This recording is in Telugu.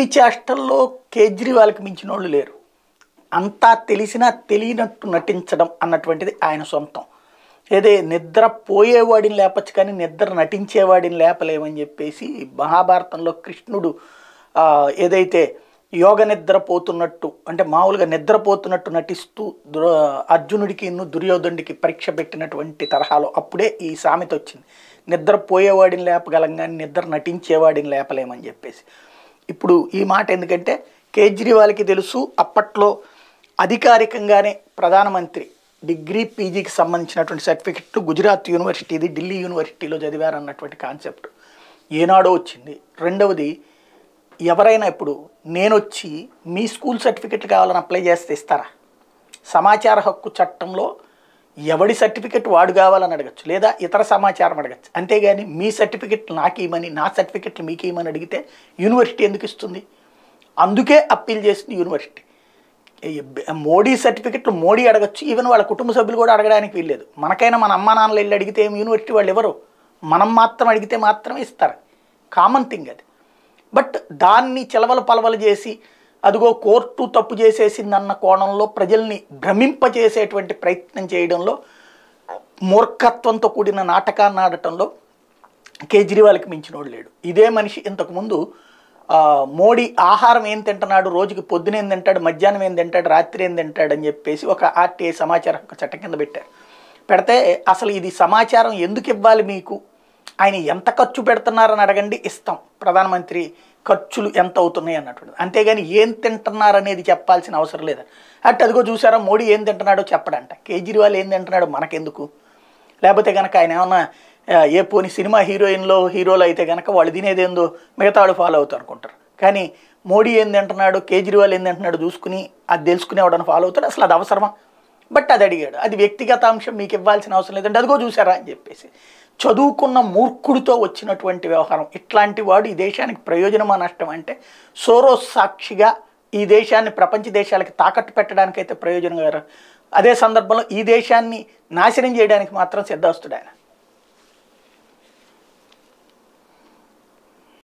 ఏపీ చేష్టల్లో కేజ్రీవాల్కి మించిన వాళ్ళు లేరు అంతా తెలిసినా తెలియనట్టు నటించడం అన్నటువంటిది ఆయన సొంతం ఏదే నిద్ర పోయేవాడిని లేపచ్చు కానీ నిద్ర నటించేవాడిని లేపలేమని చెప్పేసి మహాభారతంలో కృష్ణుడు ఏదైతే యోగ నిద్రపోతున్నట్టు అంటే మామూలుగా నిద్రపోతున్నట్టు నటిస్తూ దుర అర్జునుడికి ఇన్ను దుర్యోధనుడికి పరీక్ష పెట్టినటువంటి తరహాలో అప్పుడే ఈ సామెత వచ్చింది నిద్ర పోయేవాడిని లేపగలం కానీ నిద్ర నటించేవాడిని లేపలేమని చెప్పేసి ఇప్పుడు ఈ మాట ఎందుకంటే కేజ్రీవాల్కి తెలుసు అప్పట్లో అధికారికంగానే ప్రధానమంత్రి డిగ్రీ పీజీకి సంబంధించినటువంటి సర్టిఫికెట్లు గుజరాత్ యూనివర్సిటీది ఢిల్లీ యూనివర్సిటీలో చదివారన్నటువంటి కాన్సెప్ట్ ఏనాడో వచ్చింది రెండవది ఎవరైనా ఇప్పుడు నేను వచ్చి మీ స్కూల్ సర్టిఫికెట్లు కావాలని అప్లై చేస్తే ఇస్తారా సమాచార హక్కు చట్టంలో ఎవడి సర్టిఫికెట్ వాడు కావాలని అడగచ్చు లేదా ఇతర సమాచారం అడగచ్చు అంతేగాని మీ సర్టిఫికెట్ నాకు ఇవ్వమని నా సర్టిఫికెట్లు మీకు ఇవ్వమని అడిగితే యూనివర్సిటీ ఎందుకు ఇస్తుంది అందుకే అప్పీల్ చేసింది యూనివర్సిటీ మోడీ సర్టిఫికెట్లు మోడీ అడగచ్చు ఈవెన్ వాళ్ళ కుటుంబ సభ్యులు కూడా అడగడానికి వీల్లేదు మనకైనా మన అమ్మా నాన్నలు వెళ్ళి అడిగితే ఏమి యూనివర్సిటీ వాళ్ళు ఎవరు మనం మాత్రం అడిగితే మాత్రమే ఇస్తారు కామన్ థింగ్ అది బట్ దాన్ని చెలవలు పలవలు చేసి అదిగో కోర్టు తప్పు చేసేసిందన్న కోణంలో ప్రజల్ని భ్రమింపజేసేటువంటి ప్రయత్నం చేయడంలో మూర్ఖత్వంతో కూడిన నాటకాన్ని ఆడటంలో కేజ్రీవాల్కి మించినోడు లేడు ఇదే మనిషి ఇంతకుముందు మోడీ ఆహారం ఏం తింటున్నాడు రోజుకి పొద్దున ఏం తింటాడు మధ్యాహ్నం ఏం తింటాడు రాత్రి ఏం తింటాడు అని చెప్పేసి ఒక ఆర్టీఐ సమాచార హక్కు చట్టం కింద పెట్టారు పెడితే అసలు ఇది సమాచారం ఎందుకు ఇవ్వాలి మీకు ఆయన ఎంత ఖర్చు పెడుతున్నారని అడగండి ఇస్తాం ప్రధానమంత్రి ఖర్చులు ఎంత అవుతున్నాయి అన్నట్టు అంతేగాని ఏం తింటున్నారనేది చెప్పాల్సిన అవసరం లేదు అట్ అదిగో చూసారా మోడీ ఏం తింటున్నాడో చెప్పడంట కేజ్రీవాల్ ఏం తింటున్నాడో మనకెందుకు లేకపోతే కనుక ఆయన ఏమన్నా ఏ పోని సినిమా హీరోయిన్లో హీరోలు అయితే కనుక వాళ్ళు తినేదేందో మిగతా వాళ్ళు ఫాలో అవుతారు అనుకుంటారు కానీ మోడీ ఏం తింటున్నాడు కేజ్రీవాల్ ఏం తింటున్నాడు చూసుకుని అది తెలుసుకునే ఎవడని ఫాలో అవుతాడు అసలు అది అవసరమా బట్ అది అడిగాడు అది వ్యక్తిగత అంశం మీకు ఇవ్వాల్సిన అవసరం లేదంటే అదిగో చూసారా అని చెప్పేసి చదువుకున్న మూర్ఖుడితో వచ్చినటువంటి వ్యవహారం ఇట్లాంటి వాడు ఈ దేశానికి ప్రయోజనమా నష్టం అంటే సోరో సాక్షిగా ఈ దేశాన్ని ప్రపంచ దేశాలకి తాకట్టు పెట్టడానికైతే ప్రయోజనం గారు అదే సందర్భంలో ఈ దేశాన్ని నాశనం చేయడానికి మాత్రం సిద్ధాస్తుడు ఆయన